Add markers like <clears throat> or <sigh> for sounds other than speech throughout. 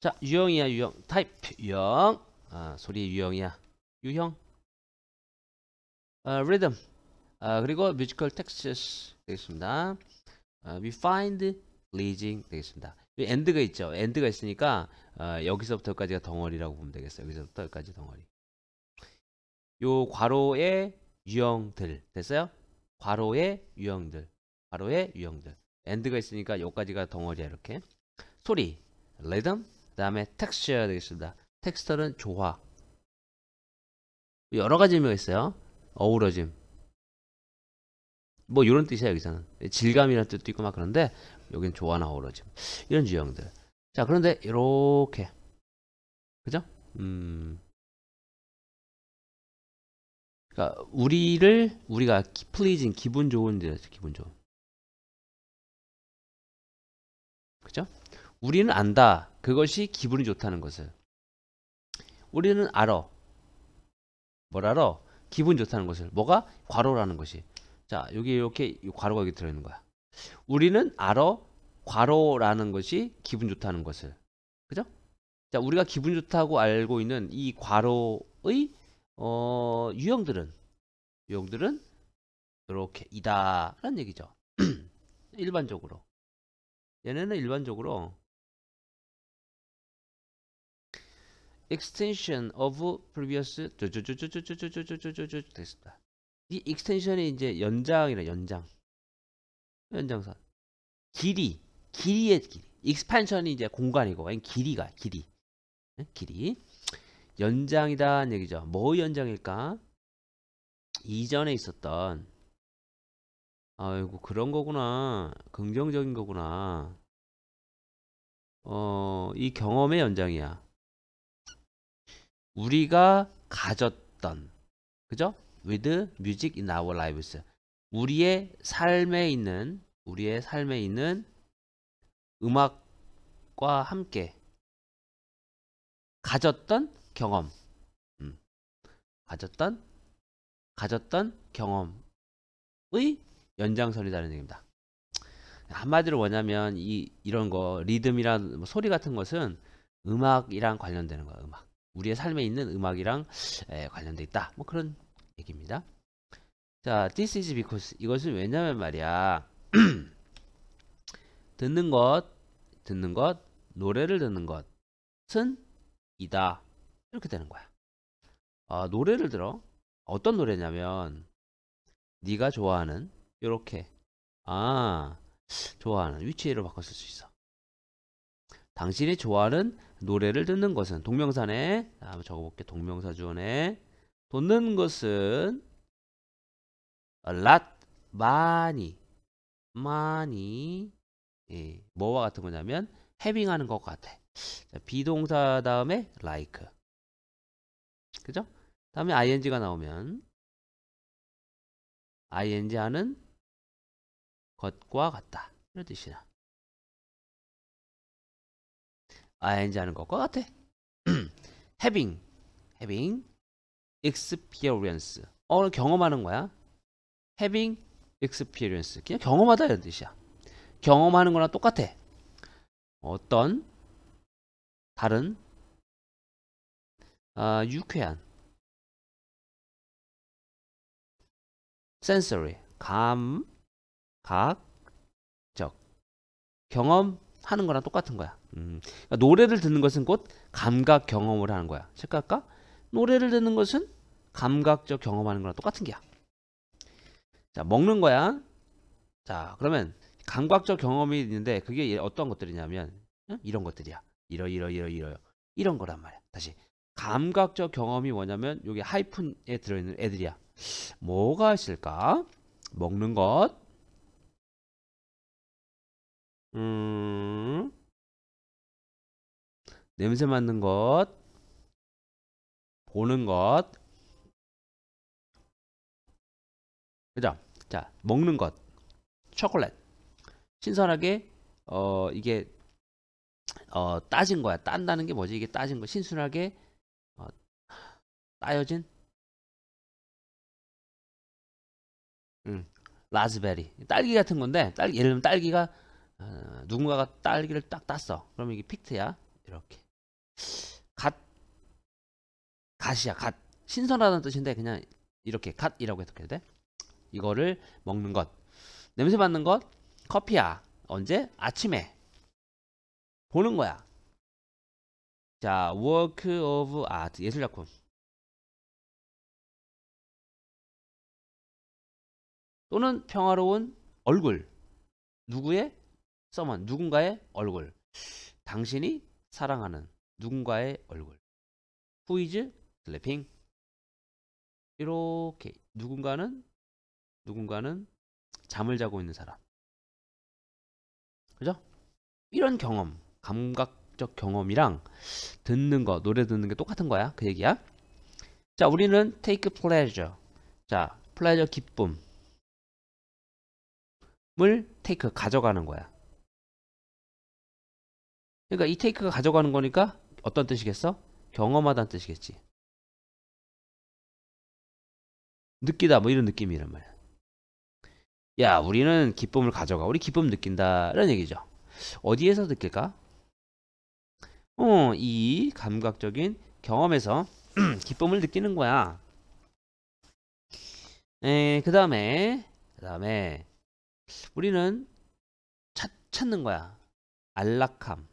자 유형이야 유형 타입 유형 아 소리 유형이야 유형 아, 리듬 아, 그리고 뮤지컬 텍스트 되겠습니다 아, we find pleasing 되겠습니다 여 엔드가 있죠 엔드가 있으니까 아, 여기서부터까지가 여기 덩어리라고 보면 되겠어요 여기서부터 여기까지 덩어리 요 괄호의 유형들 됐어요 괄호의 유형들 괄호의 유형들 엔드가 있으니까 여기까지가 덩어리야 이렇게 소리 리듬 그 다음에 텍스처 되겠습니다. 텍스처는 조화. 여러 가지 의미가 있어요. 어우러짐. 뭐 이런 뜻이야 여기서는. 질감이라는 뜻도 있고 막 그런데 여긴 조화나 어우러짐. 이런 유형들. 자 그런데 이렇게 그죠? 음. 그러니까 우리를 우리가 플리이징 기분 좋은 데서 기분 좋은. 그죠? 우리는 안다. 그것이 기분이 좋다는 것을. 우리는 알아. 뭘 알아? 기분 좋다는 것을. 뭐가? 과로라는 것이. 자, 여기 이렇게 과로가 여기 들어있는 거야. 우리는 알아. 과로라는 것이 기분 좋다는 것을. 그죠? 자, 우리가 기분 좋다고 알고 있는 이 과로의 어, 유형들은 유형들은 이렇게 이다라는 얘기죠. <clears throat> 일반적으로. 얘네는 일반적으로 extension of previous 됐습니다. 이 extension이 이제 연장이라 연장. 연장선. 길이, 길이의 길이. expansion이 이제 공간이고 길이가 길이. 네, 길이. 연장이다는 얘기죠. 뭐 연장일까? 이전에 있었던 아이고 그런 거구나. 긍정적인 거구나. 어, 이 경험의 연장이야. 우리가 가졌던 그죠? with music in our lives 우리의 삶에 있는 우리의 삶에 있는 음악과 함께 가졌던 경험 음. 가졌던 가졌던 경험의 연장선이라는 얘기입니다. 한마디로 뭐냐면 이 이런 거 리듬이란 뭐 소리 같은 것은 음악이랑 관련되는 거야 음악 우리의 삶에 있는 음악이랑 관련돼 있다. 뭐 그런 얘기입니다. 자, this is because 이것은 왜냐면 말이야. <clears throat> 듣는 것, 듣는 것, 노래를 듣는 것은 이다. 이렇게 되는 거야. 아, 노래를 들어. 어떤 노래냐면 네가 좋아하는 이렇게 아 좋아하는 위치를 바꿨을 수 있어. 당신이 좋아하는 노래를 듣는 것은 동명사네. 아, 한번 적어볼게. 동명사 주원네 돕는 것은 a lot 많이 많이 예, 뭐와 같은 거냐면 having 하는 것 같아. 자, 비동사 다음에 like. 그죠? 다음에 ing가 나오면 ing 하는 것과 같다. 이런 뜻이야. ing 하는 것과 같아. having, having experience. 어, 경험하는 거야. having experience. 그냥 경험하다 이런 뜻이야. 경험하는 거랑 똑같아. 어떤 다른 아, 유쾌한 sensory 감, 각, 적 경험 하는 거랑 똑같은 거야. 음. 그러니까 노래를 듣는 것은 곧 감각 경험을 하는 거야. 색깔까? 노래를 듣는 것은 감각적 경험하는 거랑 똑같은 게야. 자, 먹는 거야. 자, 그러면 감각적 경험이 있는데 그게 어떤 것들이냐면 응? 이런 것들이야. 이러 이러 이러 이러 이런 거란 말이야. 다시 감각적 경험이 뭐냐면 여기 하이픈에 들어있는 애들이야. 뭐가 있을까? 먹는 것, 음, 냄새 맡는 것, 보는 것, 그죠? 자, 먹는 것, 초콜릿. 신선하게 어 이게 어 따진 거야. 딴다는 게 뭐지? 이게 따진 거. 신선하게 어, 따여진. 음, 라즈베리. 딸기 같은 건데, 딸기 예를 들면 딸기가 어, 누군가가 딸기를 딱 땄어. 그럼 이게 픽트야. 이렇게. 갓. 갓이야, 갓. 신선하다는 뜻인데, 그냥 이렇게 갓이라고 해해도 돼. 이거를 먹는 것. 냄새 맡는 것. 커피야. 언제? 아침에. 보는 거야. 자, work of art. 예술작품. 또는 평화로운 얼굴. 누구의? someone 누군가의 얼굴 당신이 사랑하는 누군가의 얼굴 who is slapping 이렇게 누군가는 누군가는 잠을 자고 있는 사람 그죠? 이런 경험 감각적 경험이랑 듣는 거 노래 듣는 게 똑같은 거야 그 얘기야 자 우리는 take pleasure 자 pleasure 기쁨을 테이크 가져가는 거야 그러니까 이 테이크가 가져가는 거니까 어떤 뜻이겠어? 경험하다는 뜻이겠지. 느끼다 뭐 이런 느낌이란 말이야. 야 우리는 기쁨을 가져가. 우리 기쁨 느낀다. 라는 얘기죠. 어디에서 느낄까? 어, 이 감각적인 경험에서 <clears throat> 기쁨을 느끼는 거야. 에, 그 다음에, 그 다음에, 우리는 찾는 거야. 안락함.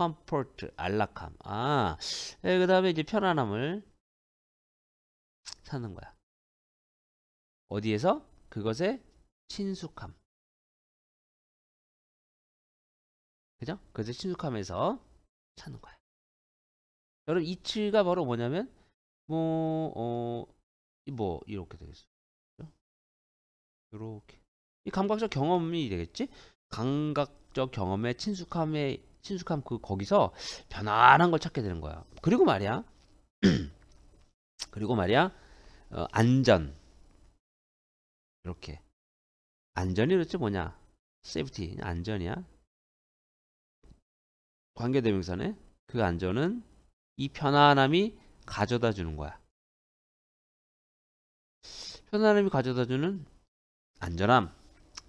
컴포트, 안락함. 아, 네, 그 다음에 이제 편안함을 찾는 거야. 어디에서? 그것의 친숙함. 그죠? 그것의 친숙함에서 찾는 거야. 여러분, 이치가 바로 뭐냐면, 뭐, 어, 뭐, 이렇게 되겠어. 요렇게. 이 감각적 경험이 되겠지? 감각적 경험의 친숙함에 친숙함 그 거기서 편안한 걸 찾게 되는 거야. 그리고 말이야. <clears throat> 그리고 말이야. 어, 안전. 이렇게. 안전이 그렇지 뭐냐? 세이프티 안전이야. 관계대명사네. 그 안전은 이 편안함이 가져다 주는 거야. 편안함이 가져다 주는 안전함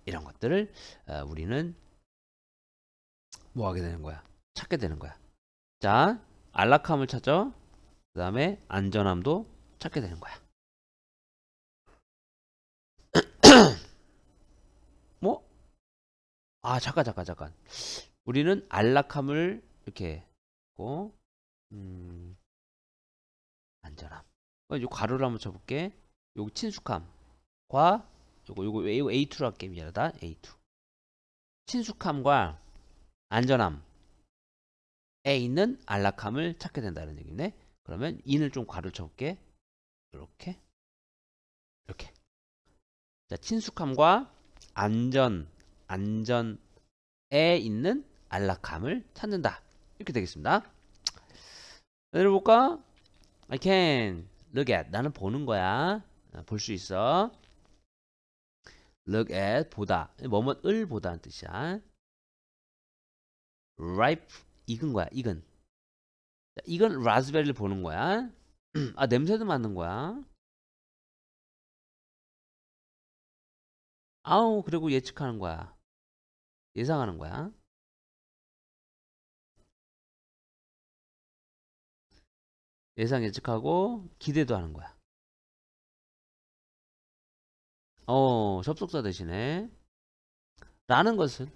이런 것들을 어, 우리는 뭐 하게 되는 거야? 찾게 되는 거야. 자, 안락함을 찾죠. 그 다음에 안전함도 찾게 되는 거야. <clears throat> 뭐? 아, 잠깐, 잠깐, 잠깐. 우리는 안락함을 이렇게 했고, 음, 안전함. 어, 요 가로를 한번 쳐볼게. 여기 친숙함과 요거 요거 A2로 할게 미안하다 A2 친숙함과 안전함에 있는 안락함을 찾게 된다는 얘기네. 그러면 인을 좀 괄호 쳐볼게. 이렇게 이렇게 자, 친숙함과 안전 안전에 있는 안락함을 찾는다. 이렇게 되겠습니다. 예를 볼까? I can look at 나는 보는 거야. 아, 볼수 있어. look at 보다 뭐뭐을 보다는 뜻이야. ripe 익은 거야 익은 이건 라즈베리를 보는 거야 <clears throat> 아 냄새도 맞는 거야 아우 그리고 예측하는 거야 예상하는 거야 예상 예측하고 기대도 하는 거야 어 접속사 대신에 라는 것은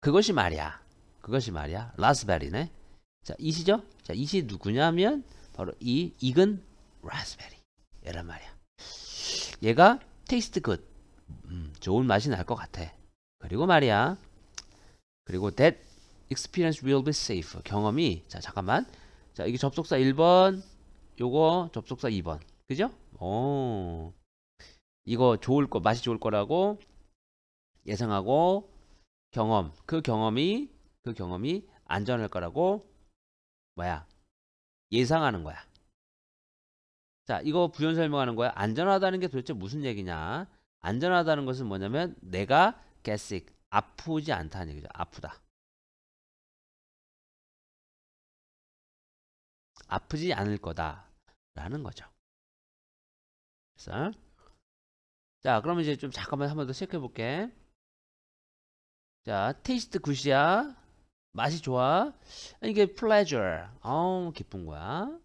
그것이 말이야 그것이 말이야 라스베리네. 자 이시죠? 자 이시 누구냐면 바로 이 익은 라스베리 얘란 말이야. 얘가 테이스트 굿 음, 좋은 맛이 날 것 같아. 그리고 말이야 그리고 that experience will be safe 경험이 자 잠깐만 자 이게 접속사 1번 요거 접속사 2번 그죠? 오 이거 좋을 거 맛이 좋을 거라고 예상하고 경험 그 경험이 그 경험이 안전할 거라고 뭐야 예상하는 거야. 자 이거 부연 설명하는 거야. 안전하다는 게 도대체 무슨 얘기냐? 안전하다는 것은 뭐냐면 내가 get 아프지 않다는 얘기죠. 아프다. 아프지 않을 거다라는 거죠. 그래서 자 그러면 이제 좀 잠깐만 한번 더 체크해 볼게. 자 테이스트 굿이야. 맛이 좋아. 이게 pleasure. 어, 기쁜 거야.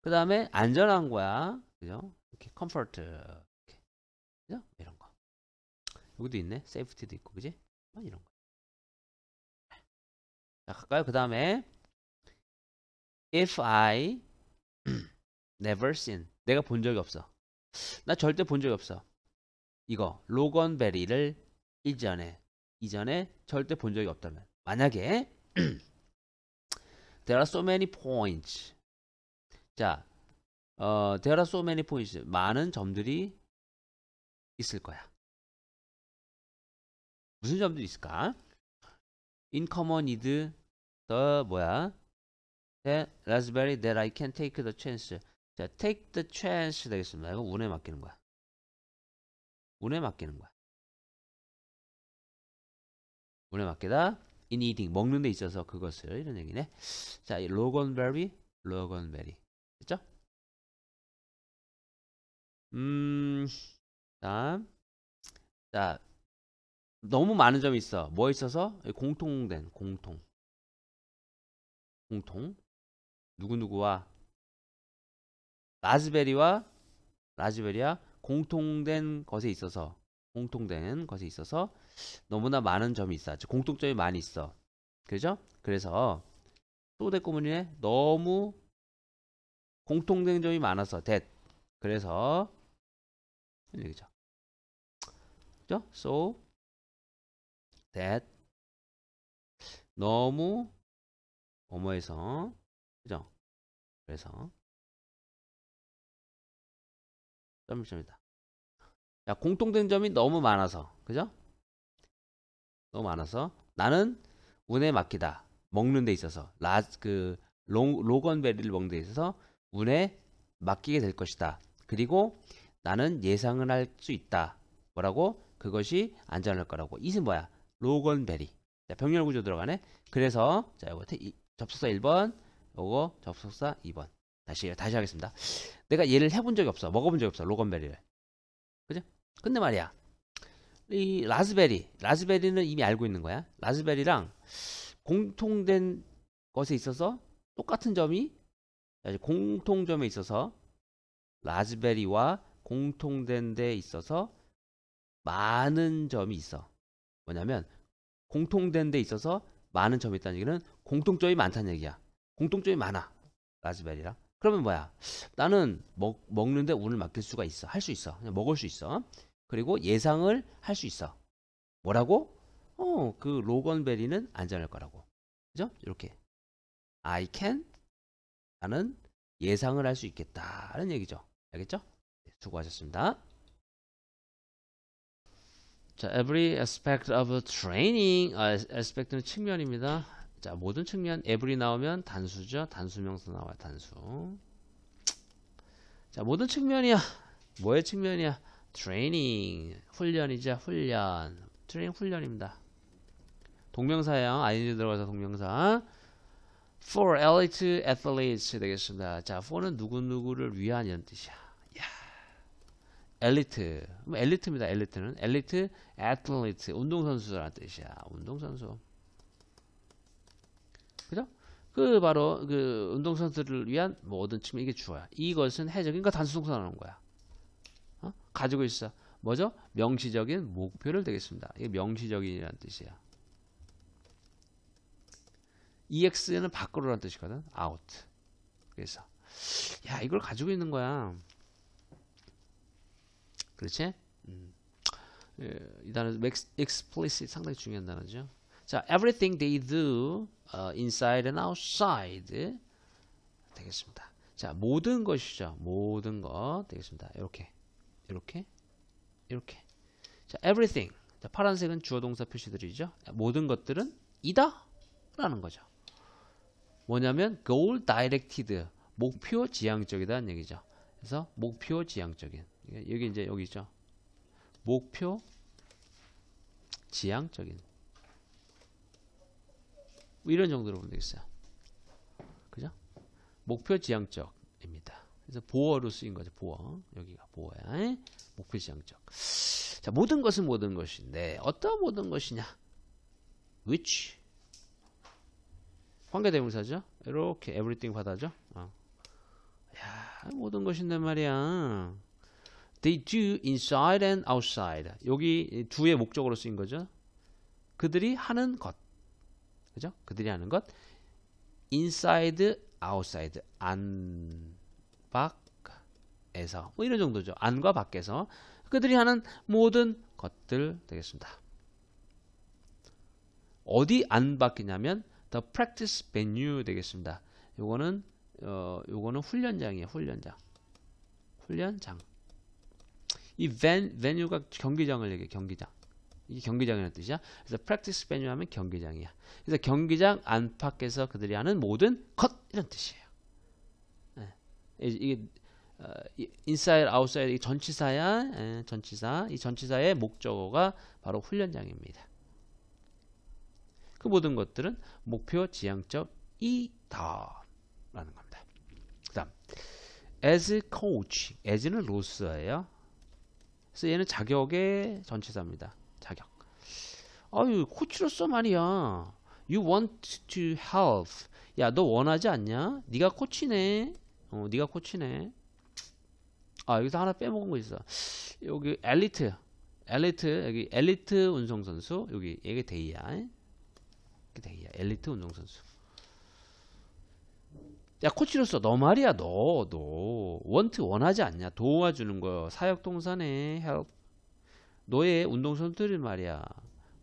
그 다음에 안전한 거야. 그죠? 이렇게 comfort. 이렇게. 그죠? 이런 거. 여기도 있네. safety도 있고, 그지? 뭐 이런 거. 자, 갈까요? 그 다음에 if I <clears throat> never seen. 내가 본 적이 없어. 나 절대 본 적이 없어. 이거 로건 베리를 이전에 이전에 절대 본 적이 없다면 만약에 there are so many points. 자, 어, there are so many points. 많은 점들이 있을 거야. 무슨 점들이 있을까? In common with the 뭐야? That raspberry that I can take the chance. 자, take the chance 되겠습니다. 이거 운에 맡기는 거야. 운에 맡기는 거야. 운에 맡기다. in eating 먹는 데 있어서 그것을 이런 얘기네. 자, 이 로건베리, 로건베리. 됐죠? 음. 다음. 자. 너무 많은 점이 있어. 뭐 있어서? 공통된 공통. 공통. 누구누구와 라즈베리와 라즈베리와 공통된 것에 있어서 공통된 것에 있어서 너무나 많은 점이 있어. 공통점이 많이 있어. 그죠? 그래서 소대 꾸문이에 너무 공통된 점이 많아서 that. 그래서 여기죠. 그죠? so that 너무 어머해서 그죠? 그래서 점점이다. 자, 공통된 점이 너무 많아서 그죠? 너무 많아서 나는 운에 맡기다. 먹는 데 있어서 라그 로건베리를 먹는 데 있어서 운에 맡기게 될 것이다. 그리고 나는 예상을 할 수 있다. 뭐라고? 그것이 안전할 거라고. 이은 뭐야? 로건베리. 자, 병렬 구조 들어가네. 그래서 자, 요거 접속사 1번, 요거 접속사 2번. 다시 다시 하겠습니다. 내가 얘를 해본 적이 없어. 먹어본 적이 없어. 로건베리를. 그죠? 근데 말이야. 이 라즈베리, 라즈베리는 이미 알고 있는 거야. 라즈베리랑 공통된 것에 있어서 똑같은 점이 공통점에 있어서 라즈베리와 공통된 데 있어서 많은 점이 있어. 뭐냐면 공통된 데 있어서 많은 점이 있다는 얘기는 공통점이 많다는 얘기야. 공통점이 많아. 라즈베리랑. 그러면 뭐야? 나는 먹, 먹는데 운을 맡길 수가 있어. 할 수 있어. 그냥 먹을 수 있어. 그리고 예상을 할 수 있어. 뭐라고? 어, 그 로건 베리는 안전할 거라고. 그죠? 이렇게. I can 나는 예상을 할 수있겠다는 얘기죠. 알겠죠? 네, 수고하셨습니다. 자, every aspect of training, 아, aspect는 측면입니다. 자, 모든 측면, every 나오면 단수죠. 단수명사 나와요, 단수. 자, 모든 측면이야. 뭐의 측면이야? 트레이닝 훈련이자 훈련 트레이닝 훈련입니다. 동명사형 ing 들어가서 동명사 for elite athletes 되겠습니다. 자, for는 누구누구를 위한 이런 뜻이야. 야. 엘리트. 뭐 엘리트입니다. 엘리트는 엘리트 a t h l e 운동선수라는 뜻이야. 운동선수. 그죠? 그 바로 그 운동선수를 위한 모든 측면 이게 주어야. 이것은 해적인 거 그 단수동사 라는 거야. 가지고 있어. 뭐죠? 명시적인 목표를 되겠습니다. 이게 명시적인이라는 뜻이야. EX는 밖으로란 뜻이거든. out. 그래서 야 이걸 가지고 있는 거야. 그렇지? 음. 예, 이 단어 explicit 상당히 중요한 단어죠. 자, everything they do uh, inside and outside 되겠습니다. 자, 모든 것이죠. 모든 것 되겠습니다. 이렇게. 이렇게 이렇게 자 everything 자, 파란색은 주어 동사 표시들이죠 모든 것들은 이다 라는 거죠 뭐냐면 goal directed 목표 지향적이다는 얘기죠 그래서 목표 지향적인 여기 이제 여기죠 목표 지향적인 뭐 이런 정도로 보면 되겠어요 그죠 목표 지향적입니다 그래서 보어로 쓰인 거죠. 보어. 여기가 보어야. 목표지향적. 자, 모든 것은 모든 것인데 어떤 모든 것이냐? which 관계대명사죠. 이렇게 everything 받아죠. 어. 야, 모든 것인데 말이야. They do inside and outside. 여기 두의 목적으로 쓰인 거죠. 그들이 하는 것. 그죠? 그들이 하는 것. inside, outside. 안 밖에서 뭐 이런 정도죠. 안과 밖에서 그들이 하는 모든 것들 되겠습니다. 어디 안 바뀌냐면 the practice venue 되겠습니다. 요거는 어, 요거는 훈련장이에요. 훈련장. 훈련장. 이 ven, venue가 경기장을 얘기해. 경기장. 이게 경기장이라는 뜻이야. 그래서 practice venue 하면 경기장이야. 그래서 경기장 안팎에서 그들이 하는 모든 것 이런 뜻이에요. 예, 이게 어, 인사이드 아웃사이드 전치사야 에, 예, 전치사 이 전치사의 목적어가 바로 훈련장입니다그 모든 것들은 목표 지향점이다라는 겁니다. 그다음 as coach as는 로스예요. 그래서 얘는 자격의 전치사입니다. 자격. 아유 코치로서 말이야. You want to help. 야너 원하지 않냐? 네가 코치네. 어, 네가 코치네. 아 여기서 하나 빼먹은 거 있어. 여기 엘리트, 엘리트 여기 엘리트 운송 선수 여기 이게 데이야. 이게 데이야. 엘리트 운송 선수. 야 코치로서 너 말이야 너너 원트 원하지 않냐 도와주는 거 사역 동산에 help 너의 운동 선수들이 말이야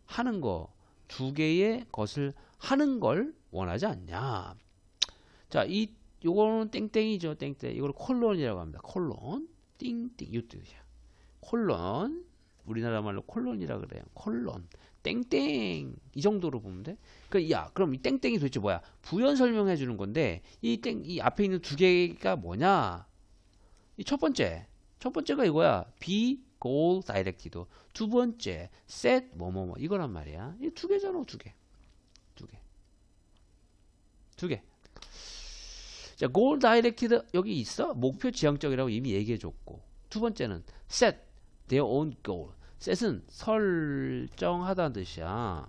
하는 거 두 개의 것을 하는 걸 원하지 않냐 자이 요거는 땡땡이죠 땡땡 이걸 콜론이라고 합니다 콜론 띵띵 유뜻이야 콜론 우리나라 말로 콜론이라 그래요 콜론 땡땡 이 정도로 보면 돼. 그러니까 야 그럼 이 땡땡이 도대체 뭐야? 부연 설명해 주는 건데 이 땡 이 앞에 있는 두 개가 뭐냐? 이 첫 번째 첫 번째가 이거야. 비 goal directed. 두 번째 set 뭐 뭐뭐 이거란 말이야. 이 두 개잖아 두 개. 두 개. 두 개. 자, 골 o a l d i r 여기 있어? 목표 지향적이라고 이미 얘기해 줬고. 두 번째는 set their own goal. set은 설정하다는 뜻이야.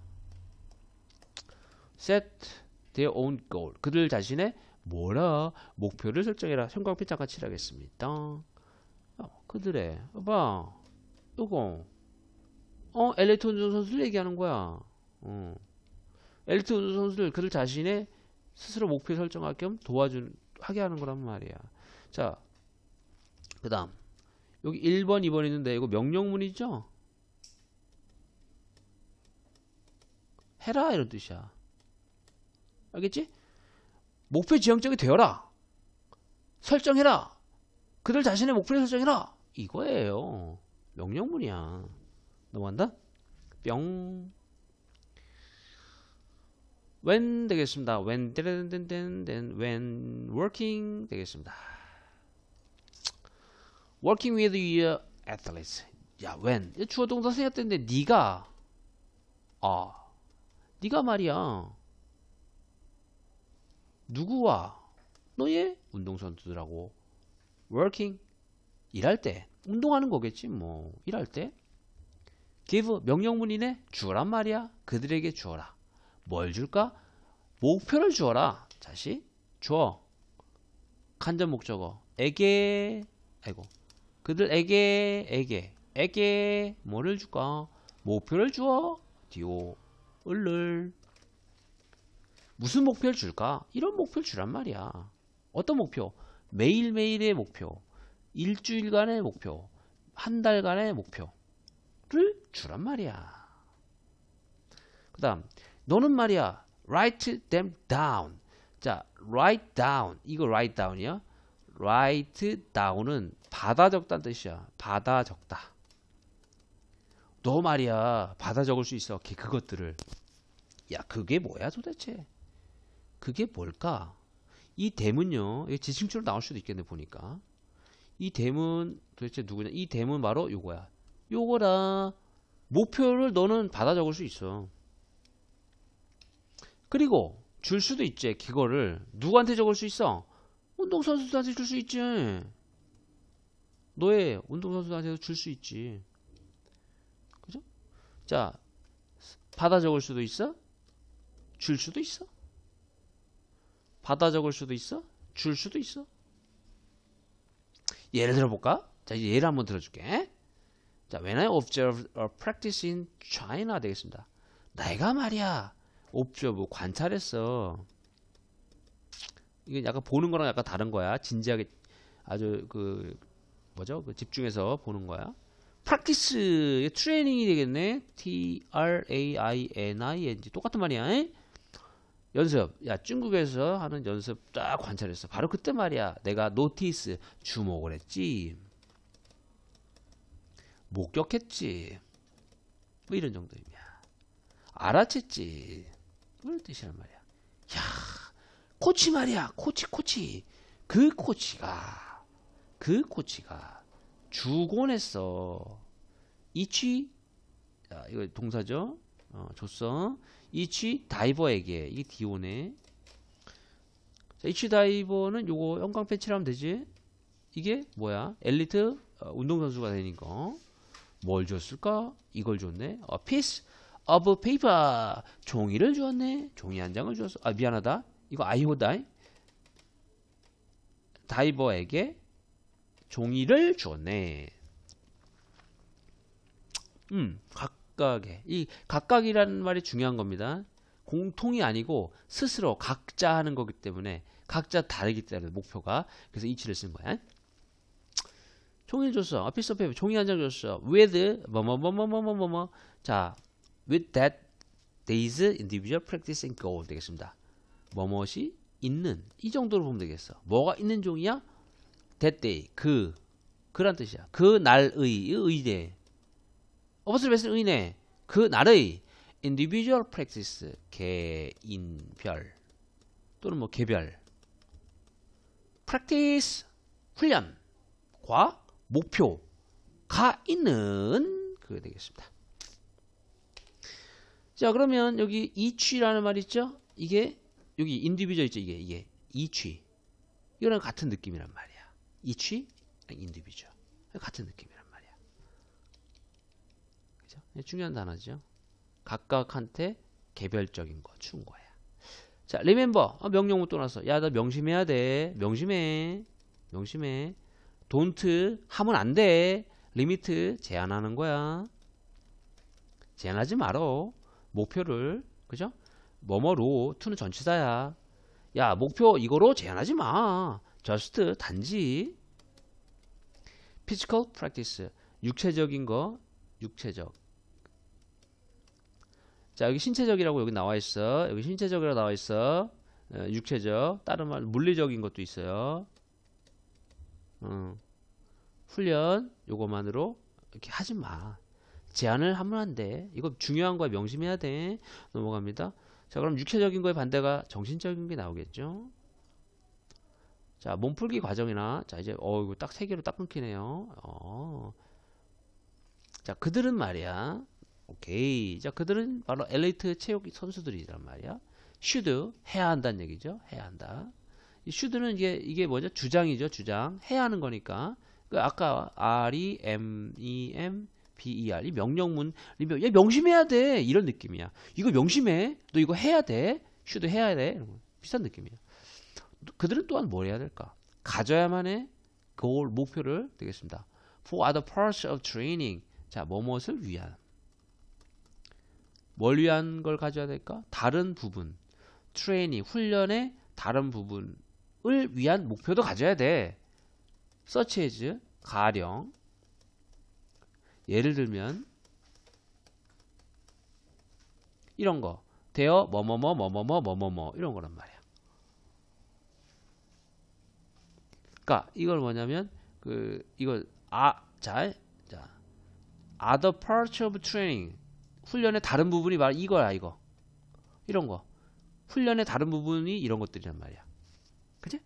set their own goal. 그들 자신의 뭐라 목표를 설정해라. 형광필장 같이 하겠습니다 어, 그들의 봐. 요거 어엘리트 운전 선수를 얘기하는 거야. 어. 엘리트 운전 선수를 그들 자신의 스스로 목표 설정할 겸 도와준 하게 하는 거란 말이야. 자, 그다음 여기 1번, 2번 있는데 이거 명령문이죠? 해라 이런 뜻이야. 알겠지? 목표 지향적이 되어라. 설정해라. 그들 자신의 목표를 설정해라. 이거예요. 명령문이야. 너어간다 뿅. when 되겠습니다. when then when working 되겠습니다. working with your athletes. 야, when 주어 동사 생겼는데 네가 아, 네가 말이야. 누구와 너의 운동선수들하고 working 일할 때 운동하는 거겠지 뭐 일할 때 give 명령문이네 주란 어 말이야 그들에게 주어라 뭘 줄까? 목표를 주어라. 다시 주어. 간접 목적어. 에게 아이고. 그들에게 에게 에게 뭐를 줄까? 목표를 주어. 디오 을를 무슨 목표를 줄까? 이런 목표를 주란 말이야. 어떤 목표? 매일매일의 목표, 일주일간의 목표, 한 달간의 목표를 주란 말이야. 그 다음, 너는 말이야 write them down. 자, write down. 이거 write down이야. write down은 받아 적다는 뜻이야. 받아 적다. 너 말이야. 받아 적을 수 있어. 그, 그것들을. 야, 그게 뭐야 도대체? 그게 뭘까? 이 대문요. 지칭줄로 나올 수도 있겠네 보니까. 이 대문 도대체 누구냐? 이 대문 바로 요거야. 요거라. 목표를 너는 받아 적을 수 있어. 그리고 줄 수도 있지. 그거를 누구한테 적을 수 있어? 운동선수한테 줄 수 있지. 너의 운동선수한테도 줄 수 있지. 그죠? 자, 받아 적을 수도 있어? 줄 수도 있어? 받아 적을 수도 있어? 줄 수도 있어? 예를 들어볼까? 자, 이제 예를 한번 들어줄게. 자, when I observed a practice in China 되겠습니다. 내가 말이야, 옵저브 뭐 관찰했어. 이게 약간 보는 거랑 약간 다른 거야. 진지하게 아주 그 뭐죠? 그 집중해서 보는 거야. 프랙티스의 트레이닝이 되겠네. T R A I N I N G 똑같은 말이야. 에? 연습. 야, 중국에서 하는 연습 딱 관찰했어. 바로 그때 말이야. 내가 노티스 주목을 했지. 목격했지. 뭐 이런 정도입니다. 알아챘지. 그런 뜻이란 말이야. 야, 코치 말이야. 코치, 코치. 그 코치가, 그 코치가 주곤했어. 이치, 아, 이거 동사죠? 어, 줬어. 이치 다이버에게. 이게 디오네. 자, 이치 다이버는 요거 형광 패치를 하면 되지? 이게 뭐야? 엘리트 어, 운동선수가 되니까. 뭘 줬을까? 이걸 줬네. 어, 피스. of a paper. 종이를 주었네. 종이 한 장을 주었어. 아, 미안하다. 이거 아이오다. 다이버에게 종이를 주었네. 음, 각각의. 이 각각이라는 말이 중요한 겁니다. 공통이 아니고 스스로 각자 하는 거기 때문에 각자 다르기 때문에 목표가 그래서 이치를 쓴 거야. 종이를 줬어. 아, 피스 오페 종이 한 장 줬어. with 뭐뭐뭐뭐 뭐 뭐 뭐 뭐, 뭐, 뭐, 자 with that day's individual practice and goal 되겠습니다. 뭐뭇이 있는 이 정도로 보면 되겠어. 뭐가 있는 종이야? that day 그그런 뜻이야. 그 날의 의대 어퍼슬 베슬 의네 그 날의 individual practice 개인별 또는 뭐 개별 practice 훈련과 목표가 있는 그게 되겠습니다. 자 그러면 여기 이취라는 말 있죠? 이게 여기 인디비저 있죠? 이게 이게 이취 이거랑 같은 느낌이란 말이야. 이취 인디비저 같은 느낌이란 말이야. 그죠? 중요한 단어죠. 각각한테 개별적인 거 준 거야. 자, 리멤버 아, 명령문 떠나서 야나 명심해야 돼. 명심해. 명심해. 돈트 하면 안 돼. 리미트 제한하는 거야. 제한하지 말어. 목표를 그죠? 뭐뭐로 투는 전치사야. 야 목표 이거로 제한하지 마. just 단지 physical practice 육체적인 거 육체적 자 여기 신체적이라고 여기 나와 있어 여기 신체적이라고 나와 있어 어, 육체적 다른 말 물리적인 것도 있어요 음. 훈련 요거만으로 이렇게 하지 마 제안을 하면 안 돼. 이거 중요한 거야. 명심해야 돼. 넘어갑니다. 자, 그럼 육체적인 거에 반대가 정신적인 게 나오겠죠? 자, 몸풀기 과정이나, 자, 이제, 어, 이거 딱 세 개로 딱 끊기네요. 어. 자, 그들은 말이야. 오케이. 자, 그들은 바로 엘리트 체육 선수들이란 말이야. 슈드, 해야 한다는 얘기죠. 해야 한다. 이 슈드는 이게, 이게 뭐죠? 주장이죠. 주장. 해야 하는 거니까. 그 아까 R, E, M, E, M, ber 이 명령문 리뷰 얘 명심해야 돼 이런 느낌이야 이거 명심해 너 이거 해야 돼 슈드 해야 돼 비슷한 느낌이야 그들은 또한 뭘 해야 될까 가져야만 해 goal 목표를 되겠습니다 for other parts of training 자 뭐뭇을 위한 뭘 위한 걸 가져야 될까 다른 부분 트레이닝 훈련의 다른 부분을 위한 목표도 가져야 돼 s 서치에즈 가령 예를 들면 이런 거 되어 뭐뭐뭐 뭐뭐뭐 뭐뭐뭐 이런 거란 말이야. 그러니까 이걸 뭐냐면 그 이걸 아잘 자, other p a r t of training 훈련의 다른 부분이 말 이거야 이거 이런 거 훈련의 다른 부분이 이런 것들이란 말이야. 그지?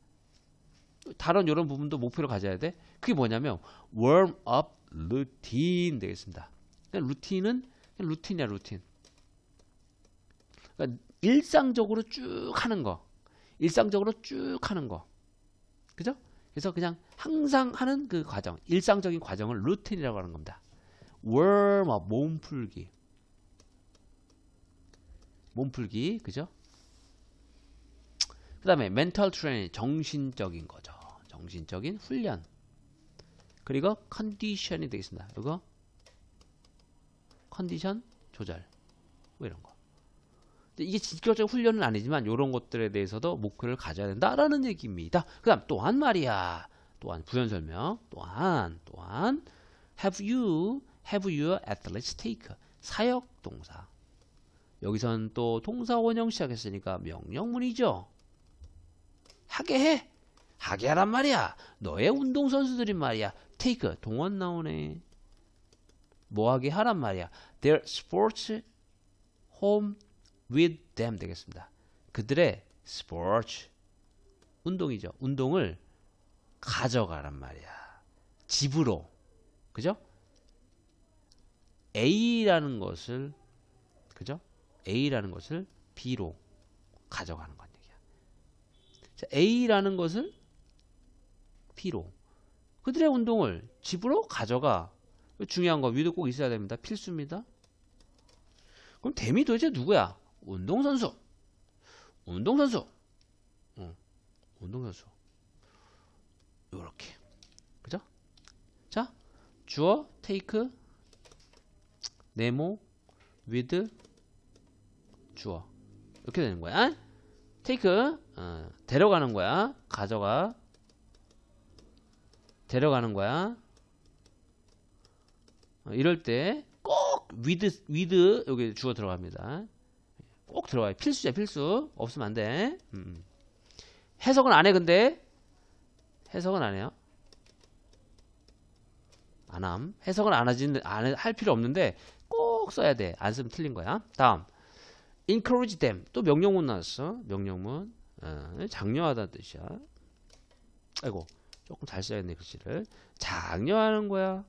다른 이런 부분도 목표로 가져야 돼. 그게 뭐냐면 warm up 루틴 되겠습니다. 그러니까 루틴은 루틴이야 루틴. 그러니까 일상적으로 쭉 하는 거, 일상적으로 쭉 하는 거, 그죠? 그래서 그냥 항상 하는 그 과정, 일상적인 과정을 루틴이라고 하는 겁니다. 웜업, 몸풀기, 몸풀기, 그죠? 그 다음에 멘탈 트레이닝, 정신적인 거죠. 정신적인 훈련. 그리고 컨디션이 되겠습니다. 이거 컨디션 조절 뭐 이런 거. 이게 직접적 훈련은 아니지만 이런 것들에 대해서도 목표를 가져야 된다라는 얘기입니다. 그다음 또한 말이야. 또한 부연 설명. 또한 또한 have you have your athletes take 사역 동사. 여기선 또 동사 원형 시작했으니까 명령문이죠. 하게 해. 하게 하란 말이야. 너의 운동선수들인 말이야. take 동원 나오네. 뭐하게 하란 말이야. Their sports home with them 되겠습니다. 그들의 sports 운동이죠. 운동을 가져가란 말이야. 집으로. 그죠? A라는 것을 그죠? A라는 것을 B로 가져가는 건 얘기야. 자, A라는 것을 B로 그들의 운동을 집으로 가져가. 중요한 거 위도 꼭 있어야 됩니다. 필수입니다. 그럼 데미 도대체 누구야? 운동선수. 운동선수. 어, 운동선수. 요렇게. 그죠? 자, 주어, 테이크 네모, 위드 주어. 이렇게 되는 거야. 테이크 어, 데려가는 거야. 가져가. 데려가는 거야. 어, 이럴 때 꼭 위드 위드 여기 주어 들어갑니다. 꼭들어가요 필수야 필수. 없으면 안 돼. 음. 음. 해석은 안 해 근데 해석은 안 해요. 안함. 해석은 안 하지 안할 필요 없는데 꼭 써야 돼. 안 쓰면 틀린 거야. 다음. encourage them. 또 명령문 나왔어. 명령문. 어, 장려하다는 뜻이야. 아이고. 조금 잘 써야겠네 글씨를 장려하는 거야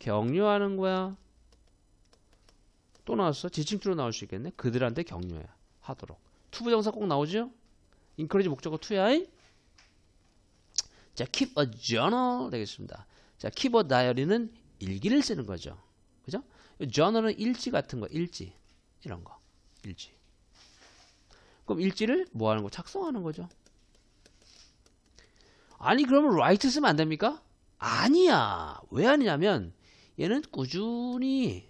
격려하는 거야 또 나왔어 지칭주로 나올 수 있겠네 그들한테 격려야 하도록 투부정사 꼭 나오죠 인크리지 목적어 투야 자 keep a journal 되겠습니다 자 keep a diary는 일기를 쓰는 거죠 그죠 journal은 일지 같은 거 일지 이런 거 일지 그럼 일지를 뭐 하는 거? 작성하는 거죠. 아니 그러면 라이트 쓰면 안 됩니까? 아니야. 왜 아니냐면 얘는 꾸준히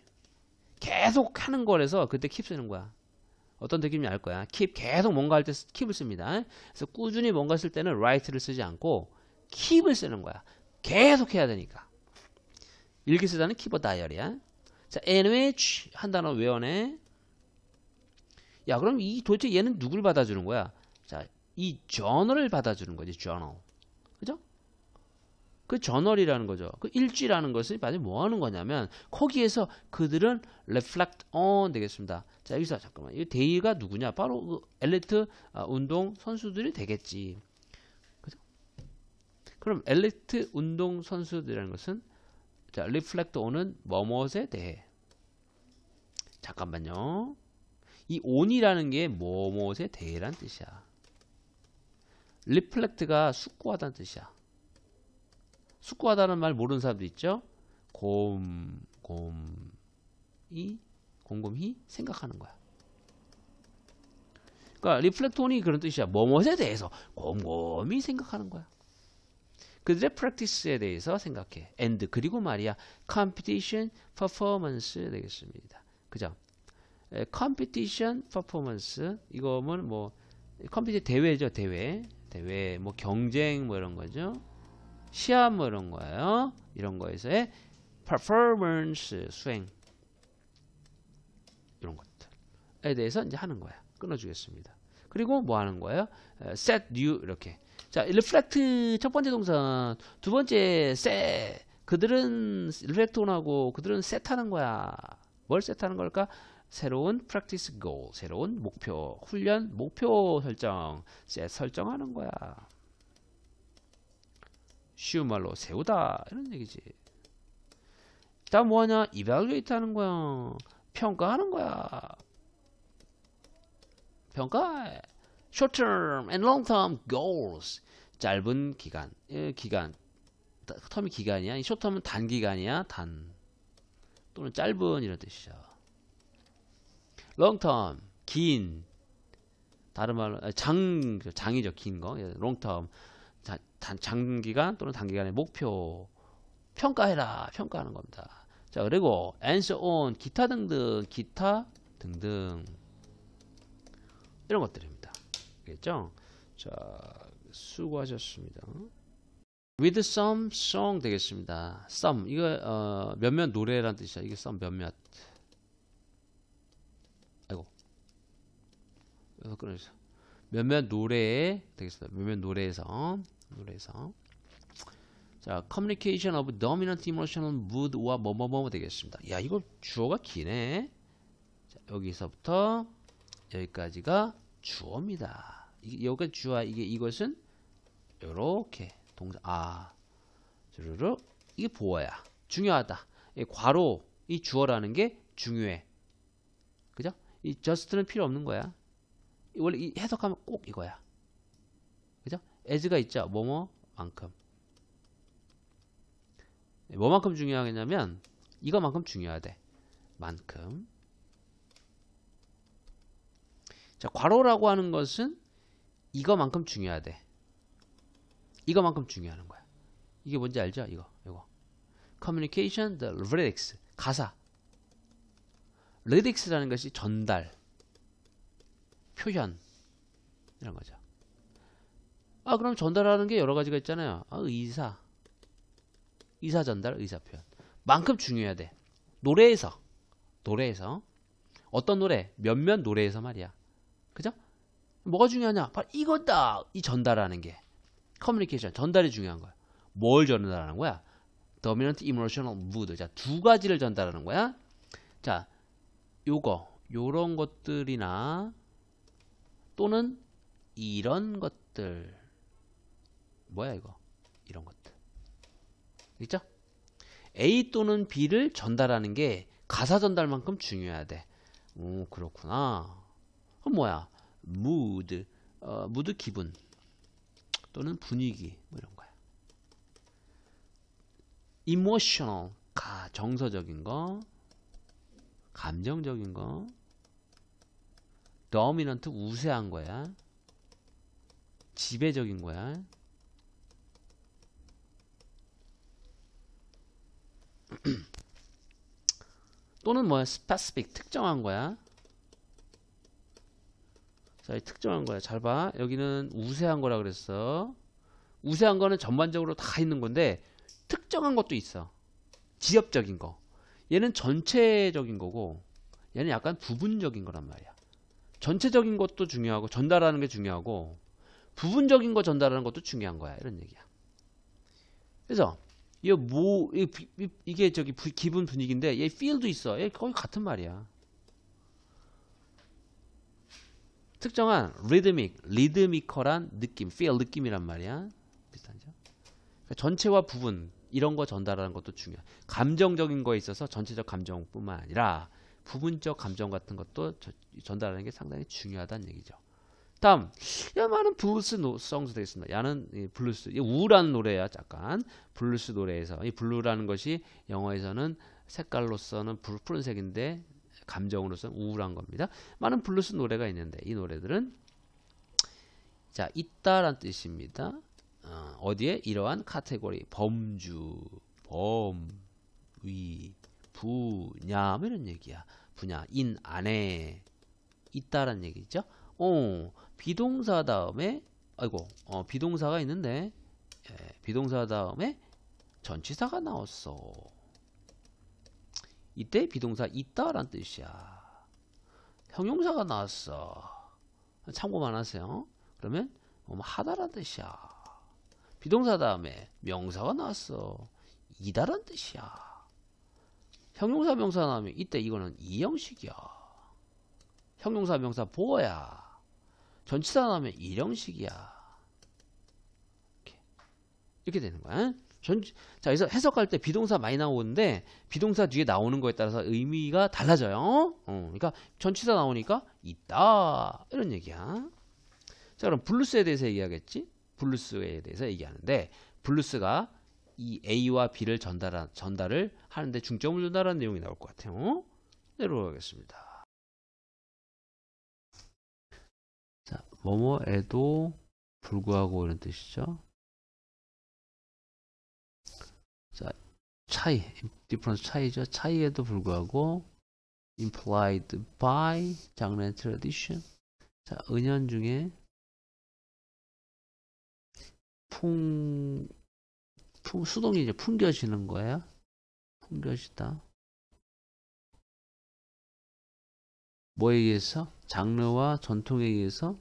계속 하는 거라서 그때 킵 쓰는 거야. 어떤 느낌인지 알 거야. 킵 계속 뭔가 할 때 킵을 씁니다. 그래서 꾸준히 뭔가 쓸 때는 라이트를 쓰지 않고 킵을 쓰는 거야. 계속 해야 되니까. 일기 쓰자는 킵어 다이어리야. 자, NH 한 단어 외워내. 야, 그럼 이 도대체 얘는 누굴 받아주는 거야? 자, 이 저널을 받아주는 거지, 저널. 그 저널이라는 거죠. 그 일지라는 것은 만약 뭐 하는 거냐면 거기에서 그들은 reflect on 되겠습니다. 자 여기서 잠깐만 이 데이가 누구냐? 바로 그 엘리트 아, 운동 선수들이 되겠지. 그죠? 그럼 엘리트 운동 선수들이라는 것은 자 reflect on은 뭐뭐에 대해. 잠깐만요. 이 on이라는 게 뭐뭐에 대해란 뜻이야. reflect가 숙고하다는 뜻이야. 숙고하다는말 모르는 사람도 있죠. 곰, 곰이, 곰곰히 생각하는 거야. 그러니까 리플렉톤이 그런 뜻이야. 뭐뭐에 대해서 곰곰이 생각하는 거야. 그들의 프랙티스에 대해서 생각해. a 드 그리고 말이야. 컴 o 티션 퍼포먼스 되겠습니다. 그죠? 컴 o 티션 퍼포먼스 이거는 뭐컴퓨티 대회죠, 대회. 대회 뭐 경쟁 뭐 이런 거죠. 시험 뭐 이런 거예요. 이런 거에서의 performance 수행 이런 것들에 대해서 이제 하는 거야. 끊어주겠습니다. 그리고 뭐 하는 거예요? set new 이렇게. 자, reflect 첫 번째 동사, 두 번째 set. 그들은 reflect on하고 그들은 set 하는 거야. 뭘 set 하는 걸까? 새로운 practice goal, 새로운 목표, 훈련 목표 설정, set 설정하는 거야. 쉬운 말로 세우다 이런 얘기지. 다음 뭐하냐? 이발레이트 하는 거야. 평가하는 거야. 평가해. short-term and long-term goals. 짧은 기간, 예, 기간. 텀이 기간이야. short-term은 단기간이야. 단. 또는 짧은 이런 뜻이죠. long-term, 긴. 다른 말로, 아, 장, 그 장이죠. 긴 거. 예, long-term. 단, 장기간 또는 단기간의 목표 평가해라 평가하는 겁니다. 자 그리고 and so on 기타 등등 기타 등등 이런 것들입니다. 알겠죠? 자 수고하셨습니다. With some song 되겠습니다. Some 이거 어, 몇몇 노래란 뜻이야. 이게 some 몇몇. 아이고. 여기서 끊어주세 몇몇 노래 되겠습니다. 몇몇 노래에서 그래서 자, communication of dominant emotional mood와 뭐뭐뭐 되겠습니다. 야, 이거 주어가 기네. 자, 여기서부터 여기까지가 주어입니다. 이게, 여기가 주어, 이게 이것은 이렇게 동사 아 주르르 이게 보어야 중요하다. 이 괄호 이 주어라는 게 중요해. 그죠? 이 just는 필요 없는 거야. 원래 이 해석하면 꼭 이거야. as가 있죠. 뭐뭐만큼. 뭐만큼 중요하겠냐면 이거만큼 중요하대. 만큼. 자, 괄호라고 하는 것은 이거만큼 중요하대. 이거만큼 중요하는 거야. 이게 뭔지 알죠? 이거, 이거. Communication, the lyrics, 가사. lyrics라는 것이 전달, 표현 이런 거죠. 아 그럼 전달하는 게 여러 가지가 있잖아요. 아, 의사, 의사 전달, 의사 표현. 만큼 중요해야 돼. 노래에서, 노래에서 어떤 노래, 몇몇 노래에서 말이야. 그죠? 뭐가 중요하냐? 바로 이거다. 이 전달하는 게 커뮤니케이션, 전달이 중요한 거야. 뭘 전달하는 거야? Dominant emotional mood. 자, 두 가지를 전달하는 거야. 자, 요거, 요런 것들이나 또는 이런 것들. 뭐야 이거 이런 것들 있죠? A 또는 B를 전달하는 게 가사 전달만큼 중요해야 돼. 오 그렇구나. 그럼 뭐야? m o 어, m o 기분 또는 분위기 뭐 이런 거야. emotional 가 정서적인 거, 감정적인 거, dominant 우세한 거야, 지배적인 거야. <clears throat> 또는 뭐야 specific 특정한 거야 자, 이 특정한 거야. 잘 봐. 여기는 우세한 거라 그랬어. 우세한 거는 전반적으로 다 있는 건데 특정한 것도 있어. 지엽적인 거. 얘는 전체적인 거고 얘는 약간 부분적인 거란 말이야. 전체적인 것도 중요하고 전달하는 게 중요하고 부분적인 거 전달하는 것도 중요한 거야. 이런 얘기야. 그래서 이뭐 이게 저기 부, 기분 분위기인데 얘 feel도 있어. 얘 거의 같은 말이야. 특정한 리드믹, 리드미컬한 느낌, feel 느낌이란 말이야. 비슷하죠? 그러니까 전체와 부분 이런 거 전달하는 것도 중요 감정적인 거에 있어서 전체적 감정뿐만 아니라 부분적 감정 같은 것도 저, 전달하는 게 상당히 중요하다는 얘기죠. 다음 야만은 블루스 노 성스 되겠습니다. 야는 이 블루스 이우울한 노래야 약간 블루스 노래에서 이 블루라는 것이 영어에서는 색깔로서는 불, 푸른색인데 감정으로서는 우울한 겁니다. 많은 블루스 노래가 있는데 이 노래들은 자 있다란 뜻입니다. 어, 디에 이러한 카테고리 범주 범위 부냐 뭐 이런 얘기야 분야 인 안에 있다란 얘기죠. 어 비동사 다음에 아이고 어, 비동사가 있는데 예, 비동사 다음에 전치사가 나왔어 이때 비동사 있다 라는 뜻이야 형용사가 나왔어 참고만 하세요 그러면 뭐 하다 라는 뜻이야 비동사 다음에 명사가 나왔어 이다 라는 뜻이야 형용사 명사 나오면 이때 이거는 이형식이야 형용사 명사 보어야 전치사 나오면 일형식이야. 이렇게. 이렇게 되는 거야. 전, 자, 여기서 해석할 때 비동사 많이 나오는데 비동사 뒤에 나오는 거에 따라서 의미가 달라져요. 어, 그러니까 전치사 나오니까 있다 이런 얘기야. 자, 그럼 블루스에 대해서 얘기하겠지? 블루스에 대해서 얘기하는데 블루스가 이 A와 B를 전달한 전달을 하는데 중점을 준다라는 내용이 나올 것 같아요. 내려가겠습니다. 뭐뭐에도 불구하고 이런 뜻이죠. 자, 차이, difference 차이죠. 차이에도 불구하고 implied by 장르 tradition. 자, 은연 중에 풍, 풍 수동이 이제 풍겨지는 거야. 풍겨지다. 뭐에 의해서? 장르와 전통에 의해서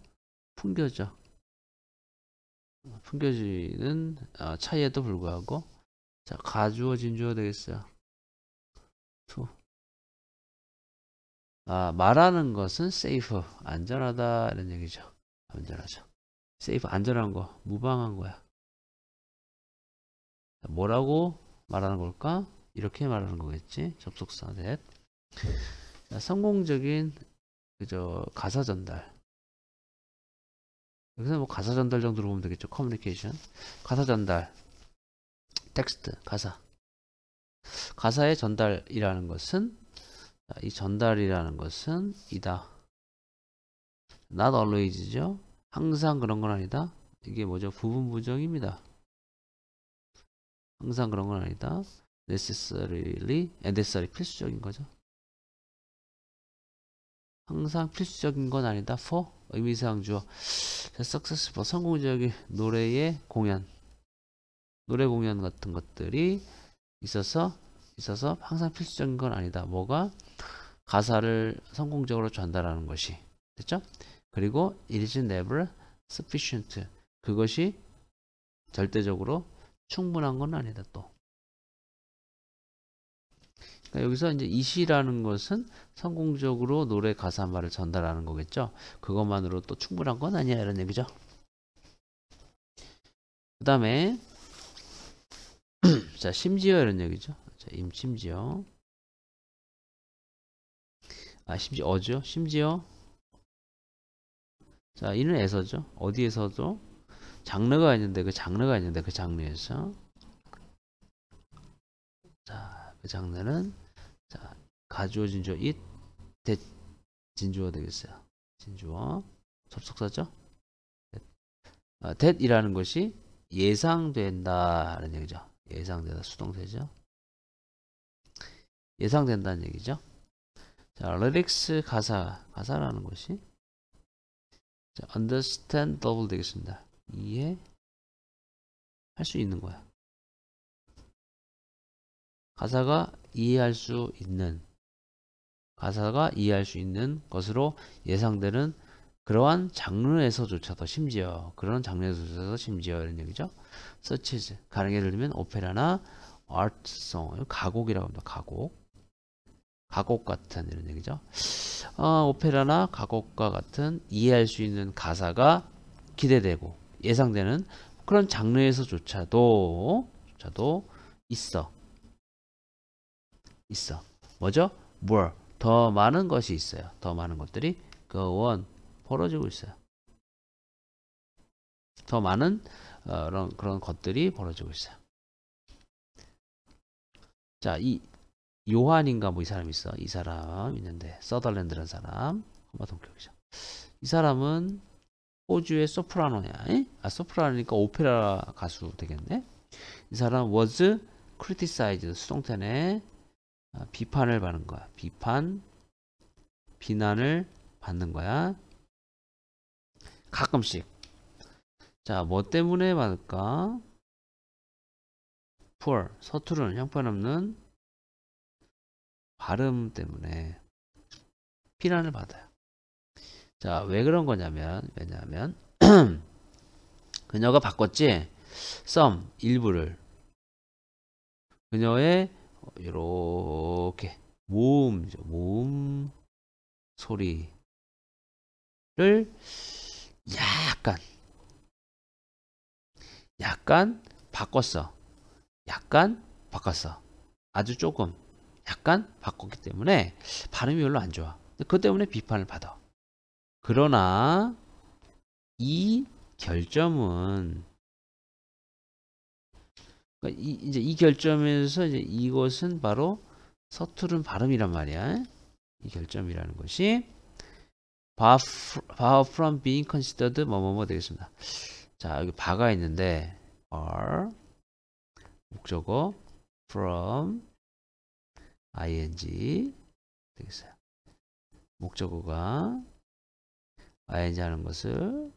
풍겨져. 풍겨지는 아, 차이에도 불구하고 자 가주어 진주어 되겠어요. 투. 아 말하는 것은 s a f 안전하다 이런 얘기죠. 안전하죠. s a f 안전한 거 무방한 거야. 뭐라고 말하는 걸까? 이렇게 말하는 거겠지. 접속사 t 성공적인 그저 가사 전달. 여기서 뭐 가사 전달 정도로 보면 되겠죠. 커뮤니케이션. 가사 전달. 텍스트, 가사. 가사의 전달이라는 것은 이 전달이라는 것은 이다. not always죠. 항상 그런 건 아니다. 이게 뭐죠? 부분 부정입니다. 항상 그런 건 아니다. necessarily, necessary 필수적인 거죠. 항상 필수적인 건 아니다. for 의미상 주어. 자, successful 성공적인 노래의 공연, 노래 공연 같은 것들이 있어서 있어서 항상 필수적인 건 아니다. 뭐가 가사를 성공적으로 전달하는 것이 됐죠? 그리고 it is never sufficient 그것이 절대적으로 충분한 건 아니다 또 그러니까 여기서 이제 이시라는 것은 성공적으로 노래 가사 말을 전달하는 거겠죠. 그것만으로 또 충분한 건 아니야 이런 얘기죠. 그 다음에 <clears throat> 자 심지어 이런 얘기죠. 자, 임심지어 아 심지어죠. 심지어 자 이는 에서죠. 어디에서도 장르가 있는데 그 장르가 있는데 그 장르에서 자 그 장르는 자, 가주어 진주어 it 대 진주어 되겠어요. 진주어 접속사죠. 아, that이라는 것이 예상된다라는 얘기죠. 예상된다 수동태죠. 예상된다는 얘기죠. 자, lyrics 가사 가사라는 것이 자, understandable 되겠습니다. 이해 할 수 있는 거야. 가사가 이해할 수 있는 가사가 이해할 수 있는 것으로 예상되는 그러한 장르에서조차도 심지어 그런 장르에서조차도 심지어 이런 얘기죠. 서치즈 가령 예를 들면 오페라나 아트송 가곡이라고 합니다. 가곡 가곡 같은 이런 얘기죠. 어, 오페라나 가곡과 같은 이해할 수 있는 가사가 기대되고 예상되는 그런 장르에서조차도 조차도 있어. 있어. 뭐죠? more. 더 많은 것이 있어요. 더 많은 것들이 go on 벌어지고 있어요. 더 많은 어, 그런, 그런 것들이 벌어지고 있어요. 자, 이 요한인가 뭐 이 사람 있어. 이 사람 있는데 서덜랜드라는 사람. 아마 동격이죠. 이 사람은 호주의 소프라노야. 에? 아, 소프라노니까 오페라 가수 되겠네. 이 사람 was criticized 수동태네. 아, 비판을 받는 거야. 비판, 비난을 받는 거야. 가끔씩. 자, 뭐 때문에 받을까? poor, 서투른, 형편없는 발음 때문에 비난을 받아요. 자, 왜 그런 거냐면, 왜냐하면, <clears throat> 그녀가 바꿨지? some, 일부를. 그녀의 이렇게 모음이죠. 모음 소리를 약간 약간 바꿨어. 약간 바꿨어. 아주 조금 약간 바꿨기 때문에 발음이 별로 안 좋아. 그 때문에 비판을 받아. 그러나 이 결점은 그러니까 이, 이제 이 결점에서 이제 이것은 바로 서투른 발음이란 말이야. 이 결점이라는 것이 bar, bar from being considered 뭐뭐뭐 뭐, 뭐 되겠습니다. 자 여기 바가 있는데 are 목적어 from ing 되겠어요. 목적어가 ing 하는 것을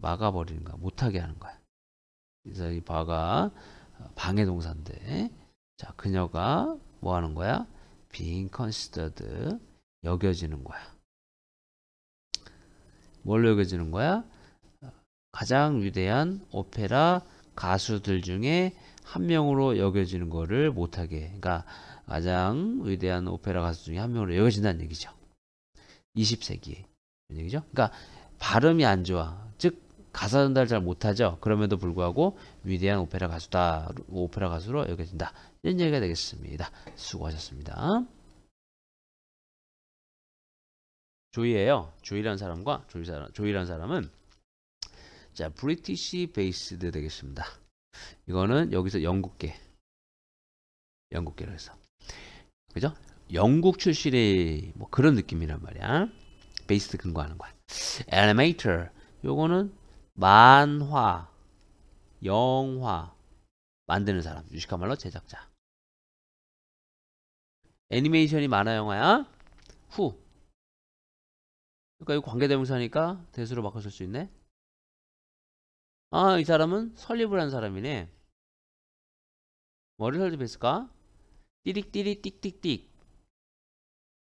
막아버리는 거야. 못하게 하는 거야. 그래서 이 바가 어, 방해 동사인데 자 그녀가 뭐 하는 거야? being considered 여겨지는 거야. 뭘로 여겨지는 거야? 어, 가장 위대한 오페라 가수들 중에 한 명으로 여겨지는 거를 못하게 그러니까 가장 위대한 오페라 가수 중에 한 명으로 여겨진다는 얘기죠. 2 0세기 얘기죠. 그러니까 발음이 안 좋아. 즉 가사 전달 잘 못하죠. 그럼에도 불구하고 위대한 오페라 가수다. 오페라 가수로 여겨진다. 이런 얘기가 되겠습니다. 수고하셨습니다. 조이예요. 조이라는 사람과 조이 사람, 조이라는 사람은 자, 브리티시 베이스드 되겠습니다. 이거는 여기서 영국계. 영국계로 해서. 그죠? 영국 출신의 뭐 그런 느낌이란 말이야. 베이스 근거하는 거야. 엘리메이터. 요거는 만화, 영화 만드는 사람, 유식한 말로 제작자. 애니메이션이 만화 영화야? 후. 그러니까 이 관계대명사니까 대수로 바꿔 쓸수 있네. 아, 이 사람은 설립을 한 사람이네. 머리 설립했을까? 띠릭띠릭 띡띡띡.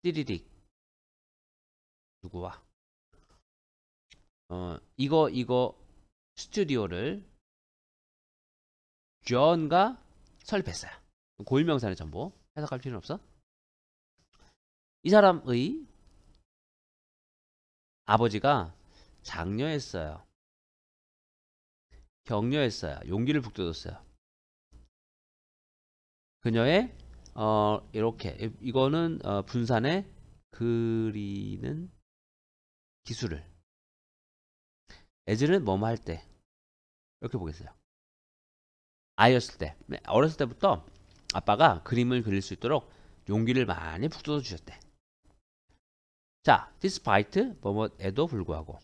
띠리릭. 누구와? 어, 이거 이거 스튜디오를 존과 설립했어요. 고유명사는 전부 해석할 필요는 없어. 이 사람의 아버지가 장려했어요. 격려했어요. 용기를 북돋았어요. 그녀의 어 이렇게 이거는 어, 분산에 그리는 기술을 에즈는 뭐뭐 할때 이렇게 보겠어요. 아이였을 때, 네, 어렸을 때부터 아빠가 그림을 그릴 수 있도록 용기를 많이 북돋워 주셨대. 자, despite 뭐뭐에도 불구하고.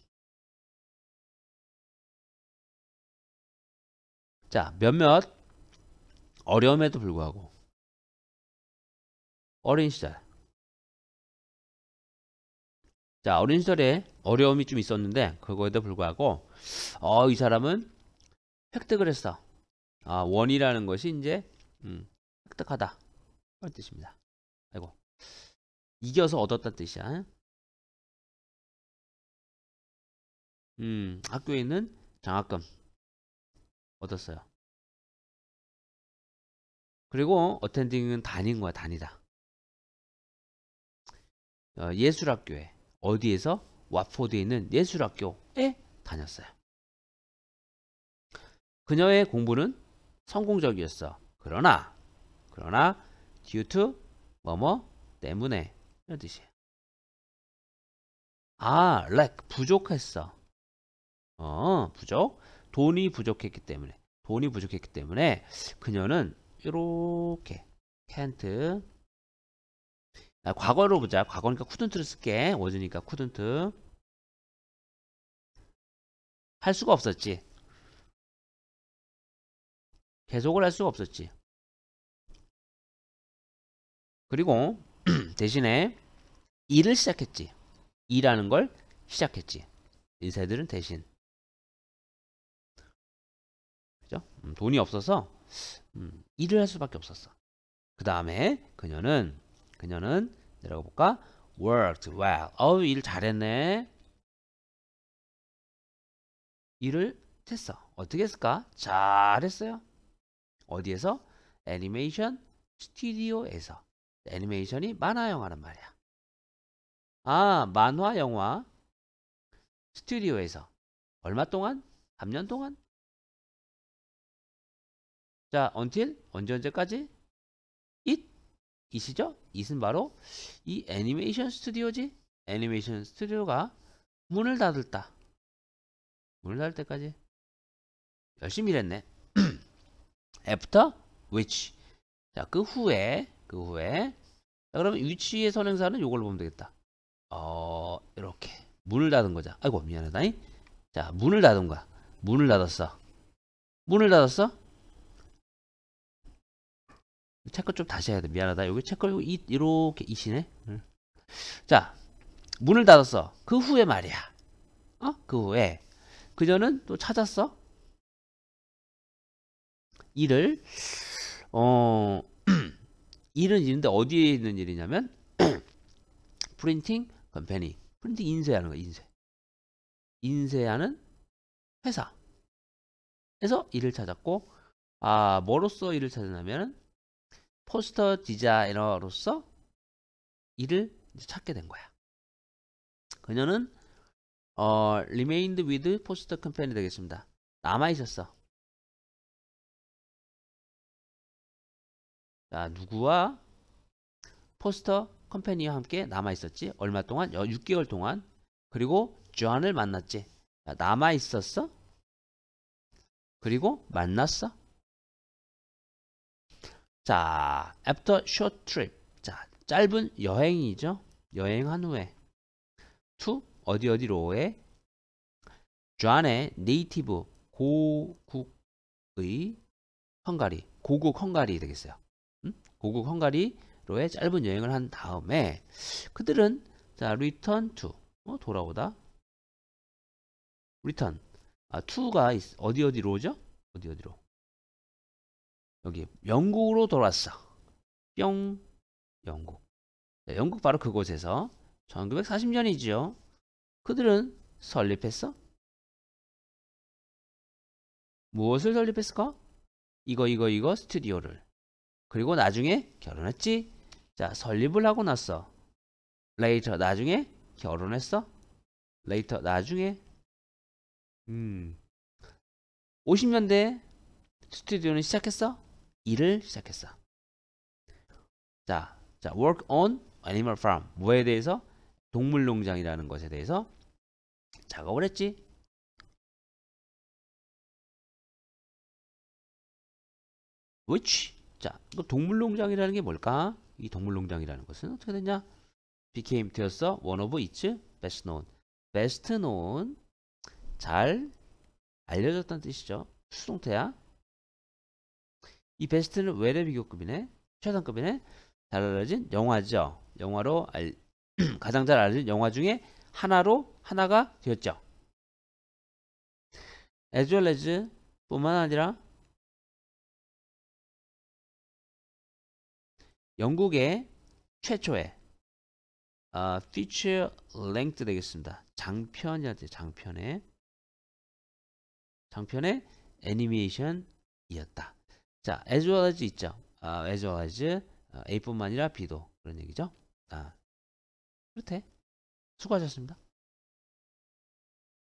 자, 몇몇 어려움에도 불구하고 어린 시절 자 어린 시절에 어려움이 좀 있었는데 그거에도 불구하고 어이 사람은 획득을 했어. 아, 원이라는 것이 이제 음, 획득하다. 그런 뜻입니다. 아이고. 이겨서 얻었다 뜻이야. 음, 학교에 있는 장학금 얻었어요. 그리고 어텐딩은 다닌 거야, 다니다. 어, 예술학교에 어디에서 와포드에 있는 예술학교에 다녔어요. 그녀의 공부는 성공적이었어. 그러나, 그러나, due to, 뭐뭐, 때문에, 이런 뜻이에요. 아, lack, 부족했어. 어, 부족. 돈이 부족했기 때문에, 돈이 부족했기 때문에, 그녀는, 이렇게, can't, 아, 과거로 보자. 과거니까 couldn't를 쓸게. 워즈니까 couldn't. 할 수가 없었지. 계속을 할 수가 없었지. 그리고 <clears throat> 대신에 일을 시작했지. 일하는 걸 시작했지. 인사들은 대신. 그죠? 음, 돈이 없어서 음, 일을 할 수밖에 없었어. 그 다음에 그녀는 그녀는 내려가 볼까? worked well. 어우 일 잘했네. 일을 했어. 어떻게 했을까? 잘했어요. 어디에서? 애니메이션 스튜디오에서. 애니메이션이 만화 영화란 말이야. 아, 만화 영화 스튜디오에서. 얼마 동안? 3년 동안? 자, until 언제 언제까지? it 이시죠? 이은 바로 이 애니메이션 스튜디오지. 애니메이션 스튜디오가 문을 닫을다. 문을 닫을 때까지 열심히 일했네. after which 자 그 후에 그 후에 자 그러면 위치의 선행사는 요걸 보면 되겠다 어 이렇게 문을 닫은 거자 아이고 미안하다 자 문을 닫은 거야 문을 닫았어 문을 닫았어 체크 좀 다시 해야 돼 미안하다 여기 체크 이, 이렇게 이시네 자 문을 닫았어 그 후에 말이야 어? 그 후에 그녀는 또 찾았어 일을 어 <clears throat> 일은 있는데 어디에 있는 일이냐면 <clears throat> 프린팅 컴퍼니 프린팅 인쇄하는 거 인쇄 인쇄하는 회사 해서 일을 찾았고 아 뭐로써 일을 찾았냐면 포스터 디자이너로서 일을 찾게 된 거야 그녀는 어, r e m a i n 포스터 컴퍼니 되겠습니다 남아 있었어 자, 아, 누구와 포스터 컴퍼니와 함께 남아 있었지? 얼마 동안? 6개월 동안. 그리고 존을 만났지. 자, 남아 있었어? 그리고 만났어? 자, after short trip. 자, 짧은 여행이죠. 여행한 후에 to 어디 어디로의 존의 네이티브 고국의 헝가리 고국 헝가리 되겠어요. 고국 헝가리로의 짧은 여행을 한 다음에 그들은 자 return to 어, 돌아오다 return 아, to가 어디 어디로 오죠? 어디 어디로 여기 영국으로 돌아왔어 뿅 영국 자, 네, 영국 바로 그곳에서 1 9 4 0년이죠 그들은 설립했어 무엇을 설립했을까? 이거 이거 이거 스튜디오를 그리고 나중에 결혼했지? 자, 설립을 하고 났어. later 나중에 결혼했어? later 나중에 음. 50년대 스튜디오는 시작했어? 일을 시작했어. 자, 자, work on animal farm. 뭐에 대해서? 동물 농장이라는 것에 대해서 작업을 했지. w h 자, 이 동물농장이라는 게 뭘까? 이 동물농장이라는 것은 어떻게 됐냐 became 되었어. one of its best known. best known 잘 알려졌다는 뜻이죠. 수동태야. 이 베스트는 외래 비교급이네. 최상급이네. 잘 알려진 영화죠. 영화로 알, <clears throat> 가장 잘 알려진 영화 중에 하나로 하나가 되었죠. as well as 뿐만 아니라 영국의 최초의 어, feature length 되겠습니다. 장편이었죠. 장편의 장편의 애니메이션이었다. 자, as well as 있죠. 아, as well as 어, A뿐만 아니라 B도 그런 얘기죠. 아, 그렇대. 수고하셨습니다.